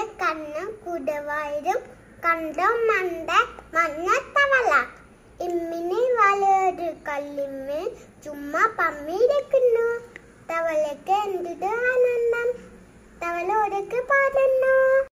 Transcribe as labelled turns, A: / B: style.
A: കണ്ണ് കണ്ണ് കുടവായിരും കണ്ടോ മണ്ട മഞ്ഞത്തവള ഇമ്മിനി വലയൊരു കല്ലിമ്മ ചുമ്മാ പമ്മിയിരിക്കുന്നു തവളക്ക് എന്തിട്ട് ആനന്ദം തവള ഒരക്ക് പാടുന്നു